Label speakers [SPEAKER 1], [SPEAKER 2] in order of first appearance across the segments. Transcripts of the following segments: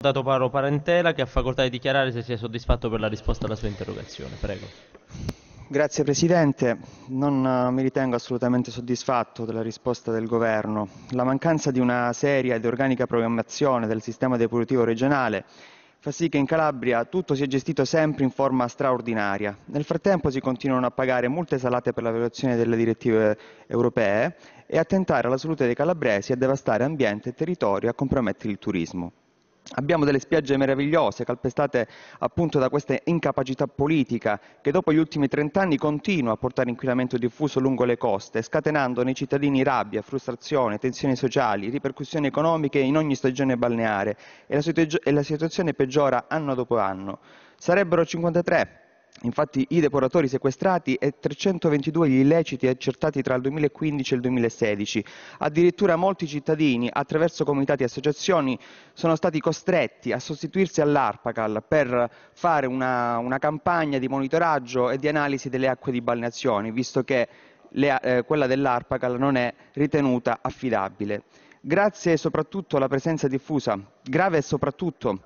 [SPEAKER 1] dato Paolo Parentela che ha facoltà di dichiarare se si è soddisfatto per la risposta alla sua interrogazione. Prego. Grazie Presidente, non eh, mi ritengo assolutamente soddisfatto della risposta del Governo. La mancanza di una seria ed organica programmazione del sistema depurativo regionale fa sì che in Calabria tutto sia gestito sempre in forma straordinaria. Nel frattempo si continuano a pagare multe salate per la violazione delle direttive europee e a tentare la salute dei calabresi, a devastare ambiente e territorio, e a compromettere il turismo. Abbiamo delle spiagge meravigliose, calpestate appunto da questa incapacità politica che dopo gli ultimi trent'anni continua a portare inquinamento diffuso lungo le coste, scatenando nei cittadini rabbia, frustrazione, tensioni sociali, ripercussioni economiche in ogni stagione balneare e la, situ- e la situazione peggiora anno dopo anno. Sarebbero 53 Infatti i depuratori sequestrati e 322 gli illeciti accertati tra il 2015 e il 2016. Addirittura molti cittadini, attraverso comitati e associazioni, sono stati costretti a sostituirsi all'Arpacal per fare una, una campagna di monitoraggio e di analisi delle acque di balneazione, visto che le, eh, quella dell'Arpacal non è ritenuta affidabile. Grazie soprattutto alla presenza diffusa, grave soprattutto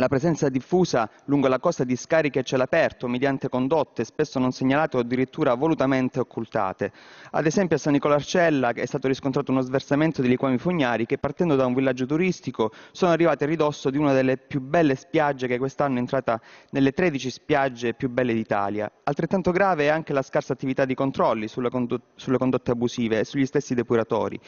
[SPEAKER 1] la presenza diffusa lungo la costa di scariche a cielo aperto mediante condotte spesso non segnalate o addirittura volutamente occultate. Ad esempio a San Arcella è stato riscontrato uno sversamento di liquami fognari che partendo da un villaggio turistico sono arrivate a ridosso di una delle più belle spiagge che quest'anno è entrata nelle 13 spiagge più belle d'Italia. Altrettanto grave è anche la scarsa attività di controlli sulle, condotte abusive e sugli stessi depuratori.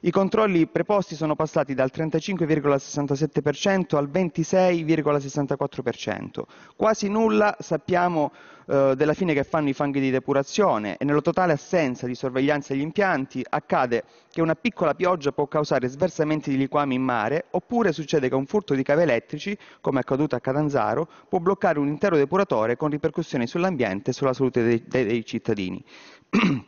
[SPEAKER 1] I controlli preposti sono passati dal 35,67% al 26,6%. 2,64%. Quasi nulla sappiamo eh, della fine che fanno i fanghi di depurazione e nella totale assenza di sorveglianza degli impianti accade che una piccola pioggia può causare sversamenti di liquami in mare oppure succede che un furto di cavi elettrici, come è accaduto a Catanzaro, può bloccare un intero depuratore con ripercussioni sull'ambiente e sulla salute dei, dei, dei cittadini.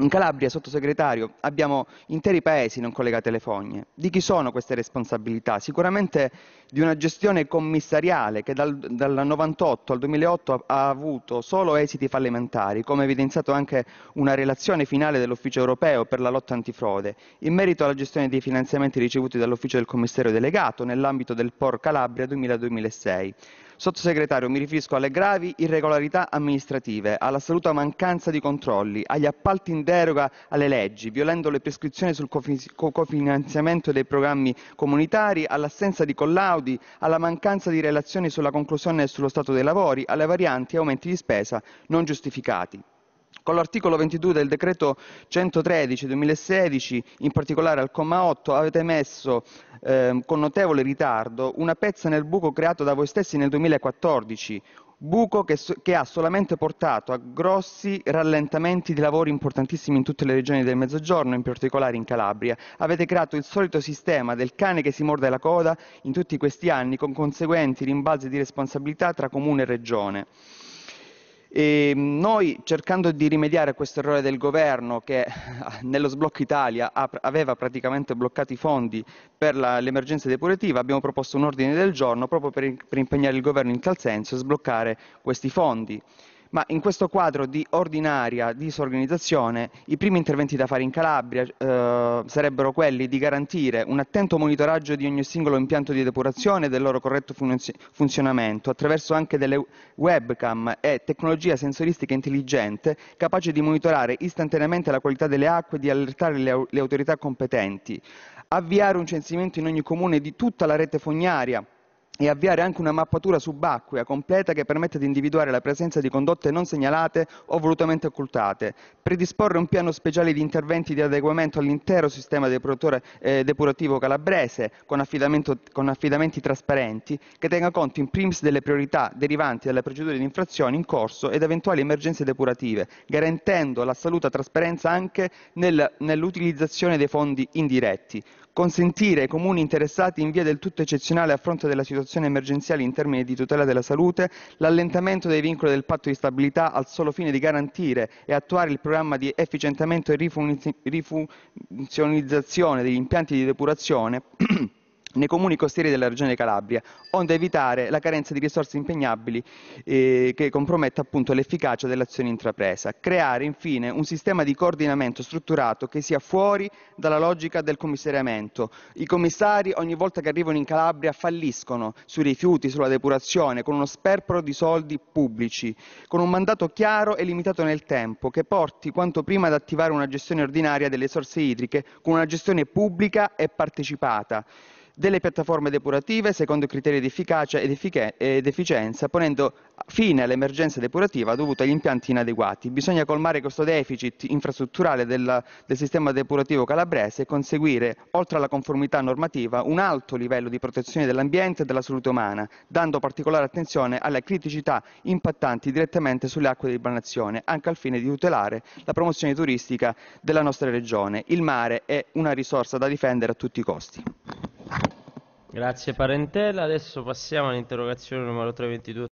[SPEAKER 1] In Calabria, sottosegretario, abbiamo interi paesi non collegati alle fogne. Di chi sono queste responsabilità? Sicuramente di una gestione commissariale che dal, dal 1998 al 2008 ha avuto solo esiti fallimentari, come evidenziato anche una relazione finale dell'Ufficio europeo per la lotta antifrode, in merito alla gestione dei finanziamenti ricevuti dall'Ufficio del Commissario delegato nell'ambito del POR Calabria 2000-2006. Sottosegretario, mi riferisco alle gravi irregolarità amministrative, all'assoluta mancanza di controlli, agli appalti in deroga alle leggi, violando le prescrizioni sul cofinanziamento dei programmi comunitari, all'assenza di collaudi, alla mancanza di relazioni sulla conclusione e sullo stato dei lavori, alle varianti e aumenti di spesa non giustificati. Con l'articolo 22 del decreto 113 2016, in particolare al comma 8, avete messo eh, con notevole ritardo una pezza nel buco creato da voi stessi nel 2014, buco che, che, ha solamente portato a grossi rallentamenti di lavori importantissimi in tutte le regioni del Mezzogiorno, in particolare in Calabria. Avete creato il solito sistema del cane che si morde la coda in tutti questi anni, con conseguenti rimbalzi di responsabilità tra comune e regione. E ehm, noi cercando di rimediare a questo errore del governo che nello sblocco Italia aveva praticamente bloccato i fondi per l'emergenza depurativa, abbiamo proposto un ordine del giorno proprio per, per impegnare il governo in tal senso e sbloccare questi fondi. Ma in questo quadro di ordinaria disorganizzazione, i primi interventi da fare in Calabria eh, sarebbero quelli di garantire un attento monitoraggio di ogni singolo impianto di depurazione e del loro corretto fun- funzionamento, attraverso anche delle webcam e tecnologia sensoristica intelligente capace di monitorare istantaneamente la qualità delle acque e di allertare le, au- le autorità competenti, avviare un censimento in ogni comune di tutta la rete fognaria e avviare anche una mappatura subacquea completa che permetta di individuare la presenza di condotte non segnalate o volutamente occultate, predisporre un piano speciale di interventi di adeguamento all'intero sistema eh, depurativo calabrese con, con, affidamenti trasparenti che tenga conto in primis delle priorità derivanti dalle procedure di infrazione in corso ed eventuali emergenze depurative, garantendo l'assoluta trasparenza anche nel, nell'utilizzazione dei fondi indiretti consentire ai comuni interessati in via del tutto eccezionale a fronte della situazione emergenziale in termini di tutela della salute l'allentamento dei vincoli del patto di stabilità al solo fine di garantire e attuare il programma di efficientamento e rifunzionalizzazione degli impianti di depurazione nei comuni costieri della regione Calabria, onde evitare la carenza di risorse impegnabili eh, che comprometta appunto l'efficacia dell'azione intrapresa. Creare infine un sistema di coordinamento strutturato che sia fuori dalla logica del commissariamento. I commissari ogni volta che arrivano in Calabria falliscono sui rifiuti, sulla depurazione, con uno sperpero di soldi pubblici, con un mandato chiaro e limitato nel tempo che porti quanto prima ad attivare una gestione ordinaria delle risorse idriche con una gestione pubblica e partecipata delle piattaforme depurative secondo criteri di efficacia ed, efficienza, ponendo fine all'emergenza depurativa dovuta agli impianti inadeguati. Bisogna colmare questo deficit infrastrutturale del, del sistema depurativo calabrese e conseguire, oltre alla conformità normativa, un alto livello di protezione dell'ambiente e della salute umana, dando particolare attenzione alle criticità impattanti direttamente sulle acque di emanazione, anche al fine di tutelare la promozione turistica della nostra regione. Il mare è una risorsa da difendere a tutti i costi. Grazie Parentela, adesso passiamo all'interrogazione numero 322.